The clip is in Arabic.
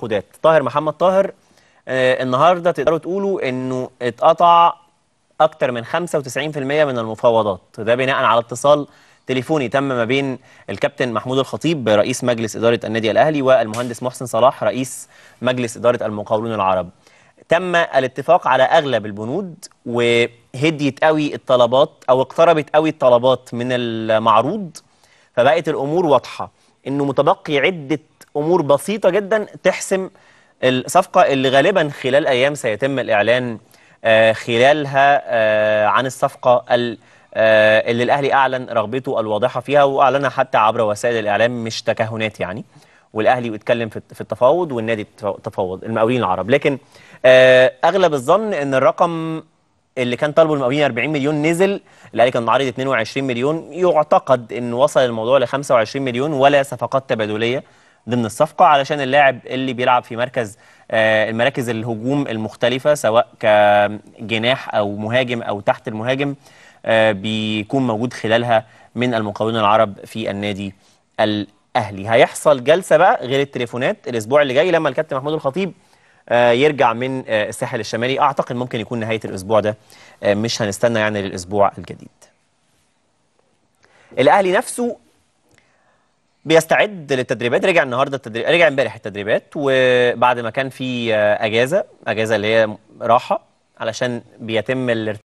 تعاقدات طاهر محمد طاهر آه النهارده تقدروا تقولوا انه اتقطع اكتر من 95% من المفاوضات ده بناء على اتصال تليفوني تم ما بين الكابتن محمود الخطيب رئيس مجلس اداره النادي الاهلي والمهندس محسن صلاح رئيس مجلس اداره المقاولون العرب تم الاتفاق على اغلب البنود وهديت قوي الطلبات او اقتربت قوي الطلبات من المعروض فبقت الامور واضحه انه متبقي عده امور بسيطه جدا تحسم الصفقه اللي غالبا خلال ايام سيتم الاعلان آه، خلالها آه، عن الصفقه آه، اللي الاهلي اعلن رغبته الواضحه فيها واعلنها حتى عبر وسائل الاعلام مش تكهنات يعني والاهلي اتكلم في التفاوض والنادي تفاوض المقاولين العرب لكن اغلب الظن ان الرقم اللي كان طالبه المقاولين 40 مليون نزل الاهلي كان معارض 22 مليون يعتقد ان وصل الموضوع ل 25 مليون ولا صفقات تبادليه ضمن الصفقه علشان اللاعب اللي بيلعب في مركز آه، المراكز الهجوم المختلفه سواء كجناح او مهاجم او تحت المهاجم آه، بيكون موجود خلالها من المقاولين العرب في النادي الاهلي هيحصل جلسه بقى غير التليفونات الاسبوع اللي جاي لما الكابتن محمود الخطيب آه، يرجع من آه، الساحل الشمالي اعتقد ممكن يكون نهايه الاسبوع ده آه، مش هنستنى يعني للاسبوع الجديد الاهلي نفسه بيستعد للتدريبات رجع النهارده التدريب رجع امبارح التدريبات وبعد ما كان في اجازه اجازه اللي هي راحه علشان بيتم الارتياح